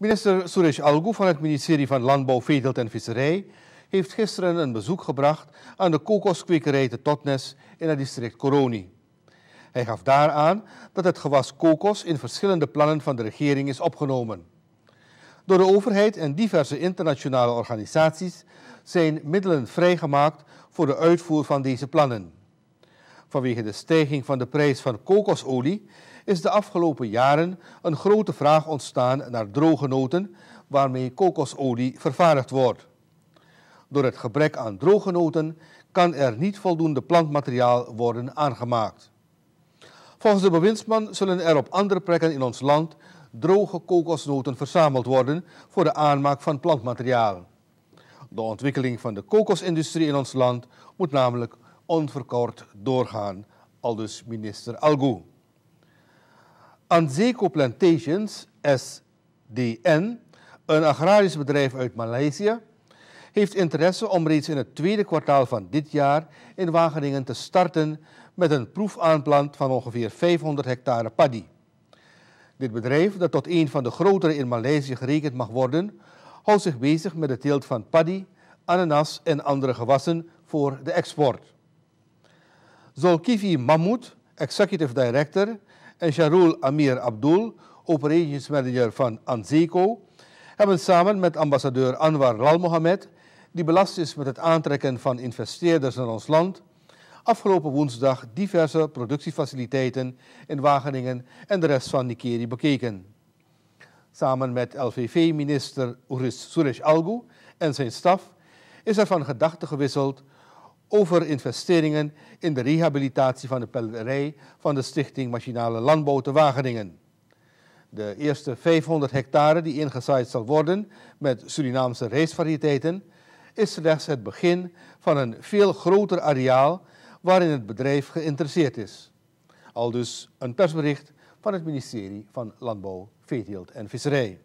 Minister Suresh Algu van het ministerie van Landbouw, Veeteelt en Visserij heeft gisteren een bezoek gebracht aan de kokoskwekerij de Totnes in het district Coroni. Hij gaf daaraan dat het gewas kokos in verschillende plannen van de regering is opgenomen. Door de overheid en diverse internationale organisaties zijn middelen vrijgemaakt voor de uitvoer van deze plannen. Vanwege de stijging van de prijs van kokosolie is de afgelopen jaren een grote vraag ontstaan naar droge noten waarmee kokosolie vervaardigd wordt. Door het gebrek aan droge noten kan er niet voldoende plantmateriaal worden aangemaakt. Volgens de bewindsman zullen er op andere plekken in ons land droge kokosnoten verzameld worden voor de aanmaak van plantmateriaal. De ontwikkeling van de kokosindustrie in ons land moet namelijk onverkort doorgaan, aldus minister Algo. Anseco Plantations, SDN, een agrarisch bedrijf uit Maleisië, heeft interesse om reeds in het tweede kwartaal van dit jaar in Wageningen te starten met een proefaanplant van ongeveer 500 hectare paddy. Dit bedrijf, dat tot een van de grotere in Maleisië gerekend mag worden, houdt zich bezig met de teelt van paddy, ananas en andere gewassen voor de export. Zulkifi Mahmoud, executive director, en Sharul Amir Abdul, operations manager van Anzeco, hebben samen met ambassadeur Anwar Ralmohamed, die belast is met het aantrekken van investeerders naar ons land, afgelopen woensdag diverse productiefaciliteiten in Wageningen en de rest van Nikeri bekeken. Samen met LVV-minister Uris Suresh Algu en zijn staf is er van gedachten gewisseld over investeringen in de rehabilitatie van de pelderij van de Stichting Machinale Landbouw te Wageningen. De eerste 500 hectare die ingezaaid zal worden met Surinaamse racevarieteten is slechts het begin van een veel groter areaal waarin het bedrijf geïnteresseerd is. Al dus een persbericht van het ministerie van Landbouw, Veeteelt en Visserij.